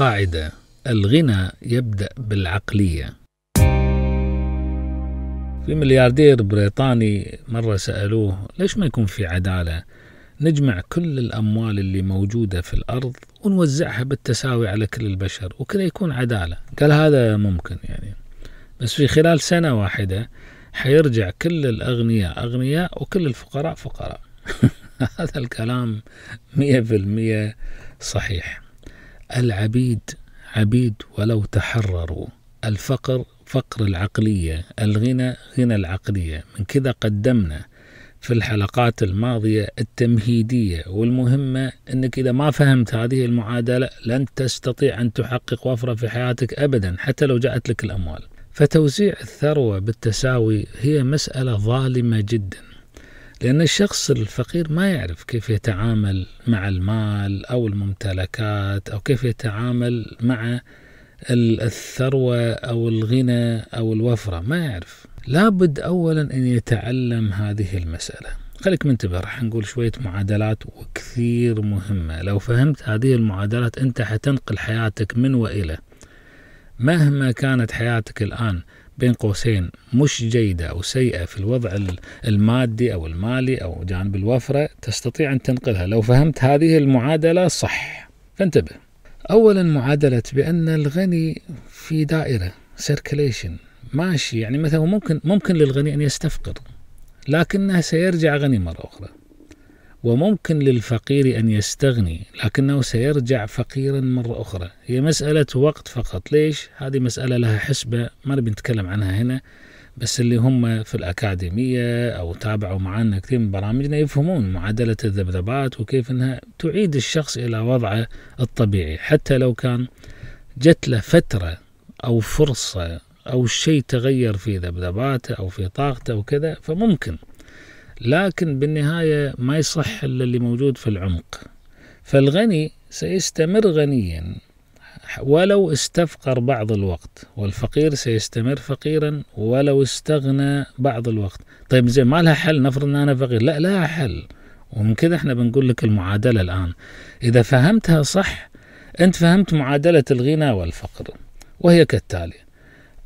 قاعدة الغنى يبدأ بالعقلية في ملياردير بريطاني مرة سألوه ليش ما يكون في عدالة نجمع كل الأموال اللي موجودة في الأرض ونوزعها بالتساوي على كل البشر وكذا يكون عدالة قال هذا ممكن يعني بس في خلال سنة واحدة حيرجع كل الأغنياء أغنياء وكل الفقراء فقراء هذا الكلام مية في المية صحيح العبيد عبيد ولو تحرروا الفقر فقر العقلية الغنى غنى العقلية من كذا قدمنا في الحلقات الماضية التمهيدية والمهمة أنك إذا ما فهمت هذه المعادلة لن تستطيع أن تحقق وفرة في حياتك أبدا حتى لو جاءت لك الأموال فتوزيع الثروة بالتساوي هي مسألة ظالمة جدا لأن الشخص الفقير ما يعرف كيف يتعامل مع المال أو الممتلكات أو كيف يتعامل مع الثروة أو الغنى أو الوفرة ما يعرف لابد أولا أن يتعلم هذه المسألة خليك منتبه راح نقول شوية معادلات وكثير مهمة لو فهمت هذه المعادلات أنت حتنقل حياتك من وإلى مهما كانت حياتك الآن بين قوسين مش جيدة أو سيئة في الوضع المادي أو المالي أو جانب الوفرة تستطيع أن تنقلها لو فهمت هذه المعادلة صح فانتبه أولا معادلة بأن الغني في دائرة سيركليشن ماشي يعني مثلا ممكن ممكن للغني أن يستفقر لكنه سيرجع غني مرة أخرى وممكن للفقير أن يستغني لكنه سيرجع فقيرا مرة أخرى هي مسألة وقت فقط ليش؟ هذه مسألة لها حسبة ما نبي نتكلم عنها هنا بس اللي هم في الأكاديمية أو تابعوا معنا كثير من برامجنا يفهمون معادلة الذبذبات وكيف أنها تعيد الشخص إلى وضعه الطبيعي حتى لو كان جت له فترة أو فرصة أو شيء تغير في ذبذباته أو في طاقته وكذا فممكن لكن بالنهاية ما يصح إلا اللي موجود في العمق فالغني سيستمر غنيا ولو استفقر بعض الوقت والفقير سيستمر فقيرا ولو استغنى بعض الوقت طيب زين ما لها حل نفرض ان انا فقير لا لها حل ومن كذا احنا بنقول لك المعادلة الآن إذا فهمتها صح أنت فهمت معادلة الغنى والفقر وهي كالتالي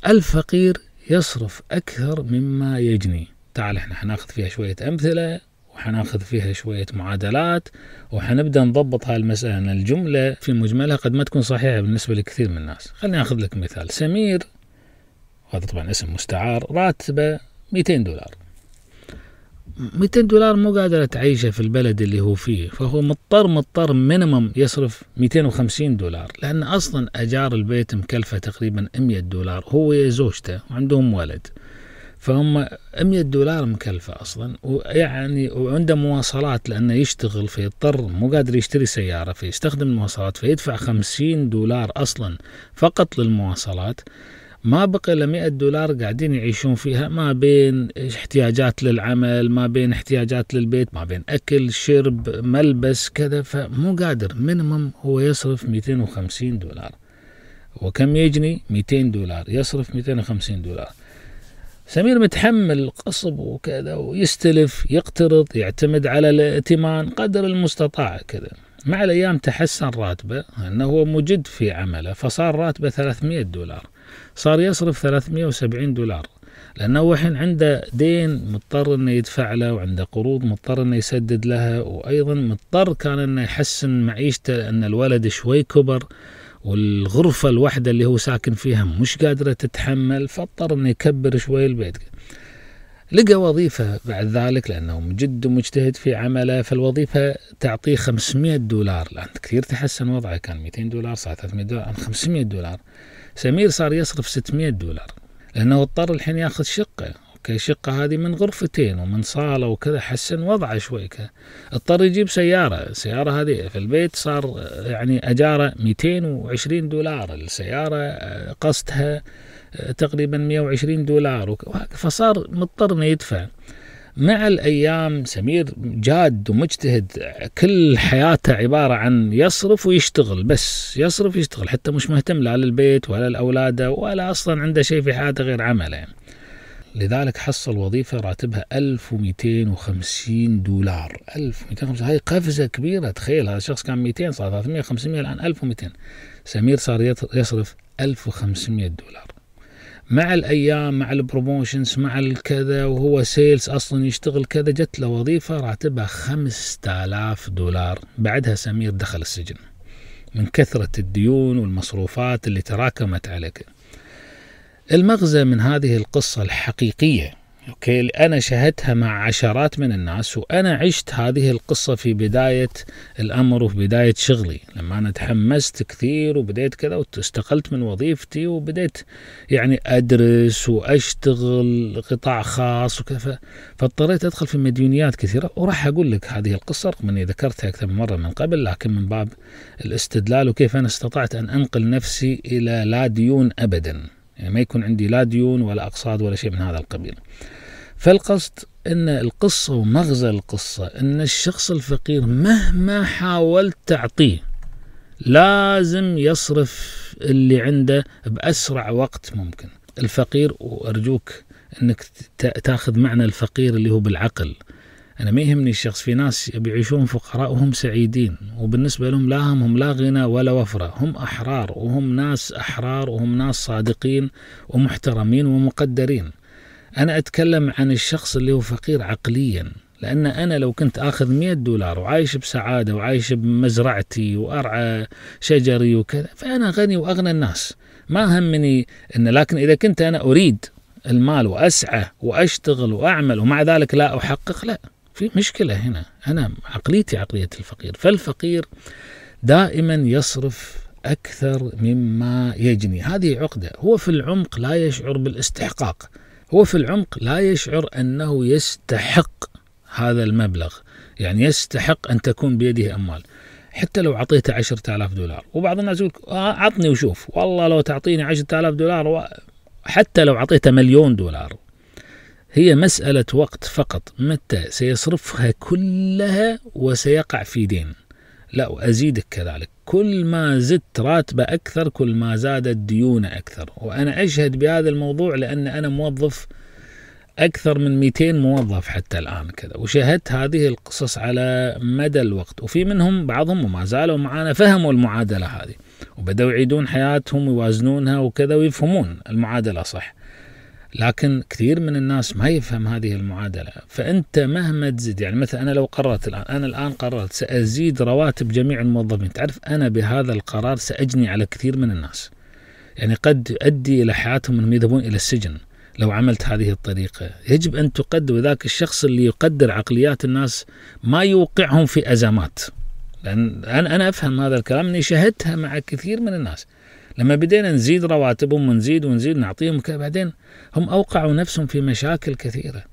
الفقير يصرف أكثر مما يجني تعال احنا حناخذ فيها شوية أمثلة وحناخذ فيها شوية معادلات وحنبدأ نضبط هاي المسألة أن الجملة في مجملها قد ما تكون صحيحة بالنسبة لكثير من الناس خليني أخذ لك مثال سمير وهذا طبعا اسم مستعار راتبه 200 دولار 200 دولار مو قادرة تعيشه في البلد اللي هو فيه فهو مضطر مضطر مينيمم يصرف 250 دولار لأن أصلا أجار البيت مكلفة تقريبا 100 دولار هو زوجته وعندهم ولد فهم 100 دولار مكلفة أصلا ويعني وعنده مواصلات لأنه يشتغل فيضطر مو قادر يشتري سيارة فيستخدم المواصلات فيدفع 50 دولار أصلا فقط للمواصلات ما بقي إلا 100 دولار قاعدين يعيشون فيها ما بين احتياجات للعمل ما بين احتياجات للبيت ما بين أكل شرب ملبس كذا فمو قادر مينيمم هو يصرف 250 دولار وكم يجني 200 دولار يصرف 250 دولار سمير متحمل قصب وكذا ويستلف يقترض يعتمد على الائتمان قدر المستطاع كذا مع الأيام تحسن راتبه أنه مجد في عمله فصار راتبه 300 دولار صار يصرف 370 دولار لأنه الحين عنده دين مضطر أنه يدفع له وعنده قروض مضطر أنه يسدد لها وأيضا مضطر كان أنه يحسن معيشته أن الولد شوي كبر والغرفة الواحدة اللي هو ساكن فيها مش قادرة تتحمل فاضطر انه يكبر شوي البيت لقى وظيفة بعد ذلك لأنه جد مجتهد في عمله فالوظيفة تعطيه 500 دولار الآن كثير تحسن وضعه كان 200 دولار صار 300 دولار 500 دولار سمير صار يصرف 600 دولار لأنه اضطر الحين ياخذ شقة كشقة هذه من غرفتين ومن صالة وكذا حسن وضعه شوي كذا اضطر يجيب سيارة السيارة هذه في البيت صار يعني أجاره 220 دولار السيارة آه، قسطها آه، تقريبا 120 دولار فصار مضطر انه يدفع مع الايام سمير جاد ومجتهد كل حياته عباره عن يصرف ويشتغل بس يصرف ويشتغل حتى مش مهتم لا للبيت ولا لاولاده ولا اصلا عنده شيء في حياته غير عمله يعني. لذلك حصل وظيفة راتبها 1250 دولار 1250 هاي قفزة كبيرة تخيل هذا الشخص كان 200 صار 300 500 الآن 1200 سمير صار يصرف 1500 دولار مع الأيام مع البروموشنز مع الكذا وهو سيلز أصلا يشتغل كذا جت له وظيفة راتبها 5000 دولار بعدها سمير دخل السجن من كثرة الديون والمصروفات اللي تراكمت عليك المغزى من هذه القصة الحقيقية اوكي انا شاهدتها مع عشرات من الناس وانا عشت هذه القصه في بدايه الامر وفي بدايه شغلي لما انا تحمست كثير وبديت كذا واستقلت من وظيفتي وبديت يعني ادرس واشتغل قطاع خاص وكذا فاضطريت ادخل في مديونيات كثيره وراح اقول لك هذه القصه رغم اني ذكرتها اكثر من مره من قبل لكن من باب الاستدلال وكيف انا استطعت ان انقل نفسي الى لا ديون ابدا يعني ما يكون عندي لا ديون ولا أقساط ولا شيء من هذا القبيل فالقصد أن القصة ومغزى القصة أن الشخص الفقير مهما حاولت تعطيه لازم يصرف اللي عنده بأسرع وقت ممكن الفقير وأرجوك أنك تأخذ معنى الفقير اللي هو بالعقل أنا ما يهمني الشخص في ناس بيعيشون فقراء وهم سعيدين وبالنسبة لهم لا هم هم لا غنى ولا وفرة هم أحرار وهم ناس أحرار وهم ناس صادقين ومحترمين ومقدرين أنا أتكلم عن الشخص اللي هو فقير عقليا لأن أنا لو كنت آخذ مئة دولار وعايش بسعادة وعايش بمزرعتي وأرعى شجري وكذا فأنا غني وأغنى الناس ما همني أن لكن إذا كنت أنا أريد المال وأسعى وأشتغل وأعمل ومع ذلك لا أحقق لا في مشكلة هنا أنا عقليتي عقلية الفقير فالفقير دائما يصرف أكثر مما يجني هذه عقدة هو في العمق لا يشعر بالاستحقاق هو في العمق لا يشعر أنه يستحق هذا المبلغ يعني يستحق أن تكون بيده أموال حتى لو أعطيته عشرة آلاف دولار وبعض الناس يقول آه، أعطني وشوف والله لو تعطيني عشرة آلاف دولار حتى لو أعطيته مليون دولار هي مسألة وقت فقط متى سيصرفها كلها وسيقع في دين لا وأزيدك كذلك كل ما زدت راتبه أكثر كل ما زادت ديونه أكثر وأنا أشهد بهذا الموضوع لأن أنا موظف أكثر من 200 موظف حتى الآن كذا وشاهدت هذه القصص على مدى الوقت وفي منهم بعضهم وما زالوا معانا فهموا المعادلة هذه وبدأوا يعيدون حياتهم ويوازنونها وكذا ويفهمون المعادلة صح لكن كثير من الناس ما يفهم هذه المعادلة فأنت مهما تزيد يعني مثلا أنا لو قررت الآن أنا الآن قررت سأزيد رواتب جميع الموظفين تعرف أنا بهذا القرار سأجني على كثير من الناس يعني قد أدي إلى حياتهم أنهم يذهبون إلى السجن لو عملت هذه الطريقة يجب أن تقدر ذاك الشخص اللي يقدر عقليات الناس ما يوقعهم في أزمات لأن أنا أفهم هذا الكلام أني شهدتها مع كثير من الناس لما بدينا نزيد رواتبهم ونزيد ونزيد نعطيهم بعدين هم أوقعوا نفسهم في مشاكل كثيرة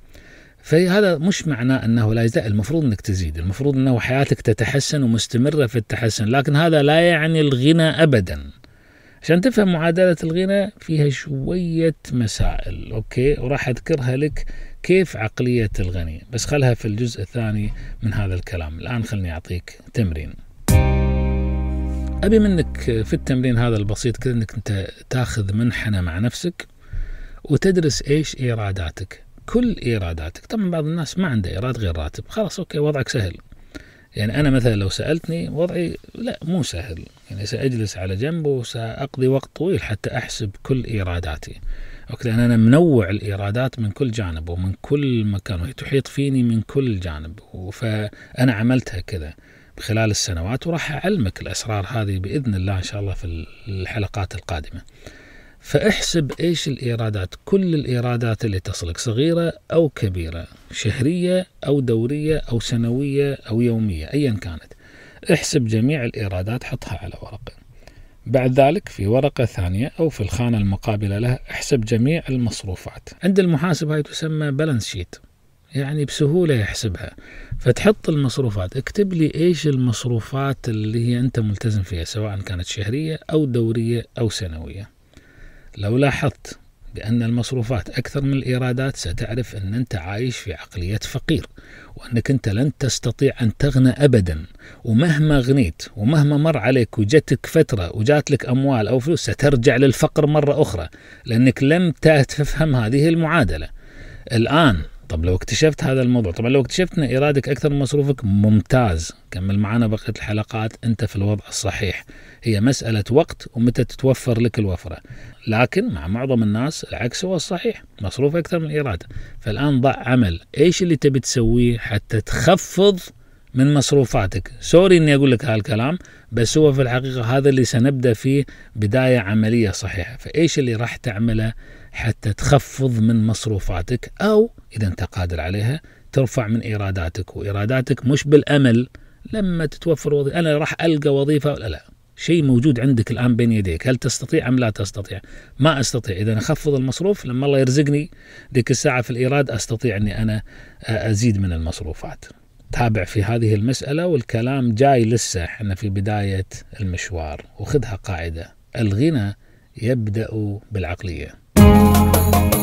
فهذا مش معناه انه لا يزال المفروض انك تزيد المفروض انه حياتك تتحسن ومستمره في التحسن لكن هذا لا يعني الغنى ابدا عشان تفهم معادلة الغنى فيها شوية مسائل أوكي وراح أذكرها لك كيف عقلية الغني بس خلها في الجزء الثاني من هذا الكلام الآن خلني أعطيك تمرين أبي منك في التمرين هذا البسيط كذا أنك أنت تاخذ منحنى مع نفسك وتدرس إيش إيراداتك كل إيراداتك طبعا بعض الناس ما عنده إيراد غير راتب خلاص أوكي وضعك سهل يعني أنا مثلا لو سألتني وضعي لا مو سهل يعني سأجلس على جنب وسأقضي وقت طويل حتى أحسب كل إيراداتي أوكي لأن أنا منوع الإيرادات من كل جانب ومن كل مكان وهي تحيط فيني من كل جانب فأنا عملتها كذا خلال السنوات وراح أعلمك الأسرار هذه بإذن الله إن شاء الله في الحلقات القادمة فاحسب إيش الإيرادات كل الإيرادات اللي تصلك صغيرة أو كبيرة شهرية أو دورية أو سنوية أو يومية أيا كانت احسب جميع الإيرادات حطها على ورقة بعد ذلك في ورقة ثانية أو في الخانة المقابلة لها احسب جميع المصروفات عند المحاسب هاي تسمى بالانس شيت يعني بسهولة يحسبها فتحط المصروفات اكتب لي ايش المصروفات اللي هي انت ملتزم فيها سواء كانت شهرية او دورية او سنوية لو لاحظت بأن المصروفات أكثر من الإيرادات ستعرف أن أنت عايش في عقلية فقير وأنك أنت لن تستطيع أن تغنى أبدا ومهما غنيت ومهما مر عليك وجتك فترة وجات لك أموال أو فلوس سترجع للفقر مرة أخرى لأنك لم تفهم هذه المعادلة الآن طب لو اكتشفت هذا الموضوع طبعا لو اكتشفت ان ايرادك اكثر من مصروفك ممتاز كمل معنا بقيه الحلقات انت في الوضع الصحيح هي مساله وقت ومتى تتوفر لك الوفره لكن مع معظم الناس العكس هو الصحيح مصروف اكثر من ايراده فالان ضع عمل ايش اللي تبي تسويه حتى تخفض من مصروفاتك سوري اني اقول لك هالكلام بس هو في الحقيقه هذا اللي سنبدا فيه بدايه عمليه صحيحه فايش اللي راح تعمله حتى تخفض من مصروفاتك أو إذا أنت قادر عليها ترفع من إيراداتك وإيراداتك مش بالأمل لما تتوفر وظيفة أنا راح ألقى وظيفة لا لا شيء موجود عندك الآن بين يديك هل تستطيع أم لا تستطيع ما أستطيع إذا أخفض المصروف لما الله يرزقني ذيك الساعة في الإيراد أستطيع أني أنا أزيد من المصروفات تابع في هذه المسألة والكلام جاي لسه احنا في بداية المشوار وخذها قاعدة الغنى يبدأ بالعقلية Thank you.